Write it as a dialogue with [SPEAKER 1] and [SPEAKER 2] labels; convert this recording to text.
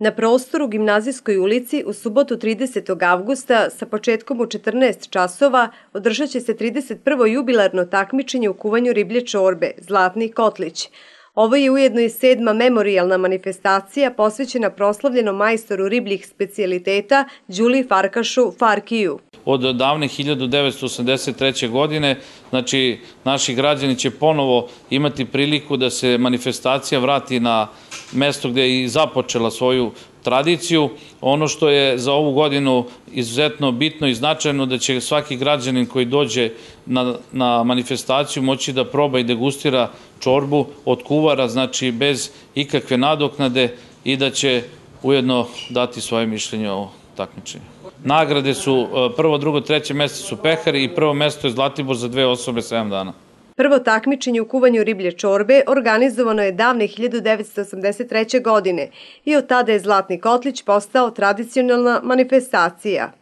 [SPEAKER 1] Na prostoru Gimnazijskoj ulici u subotu 30. avgusta sa početkom u 14 časova održat će se 31. jubilarno takmičenje u kuvanju riblje čorbe Zlatni kotlić. Ovo je ujedno i sedma memorialna manifestacija posvećena proslavljenom majstoru ribljih specijaliteta Đuli Farkašu Farkiju.
[SPEAKER 2] Od davne 1983. godine, znači, naši građani će ponovo imati priliku da se manifestacija vrati na mesto gde je i započela svoju tradiciju. Ono što je za ovu godinu izuzetno bitno i značajno da će svaki građanin koji dođe na, na manifestaciju moći da proba i degustira čorbu od kuvara, znači bez ikakve nadoknade i da će ujedno dati svoje mišljenje o takmičenju. Nagrade su e, prvo, drugo, treće mesto su pehari i prvo mesto je Zlatibor za dve osobe 7 dana.
[SPEAKER 1] Prvo takmičenje u kuvanju riblje čorbe organizovano je davne 1983. godine i od tada je Zlatni Kotlić postao tradicionalna manifestacija.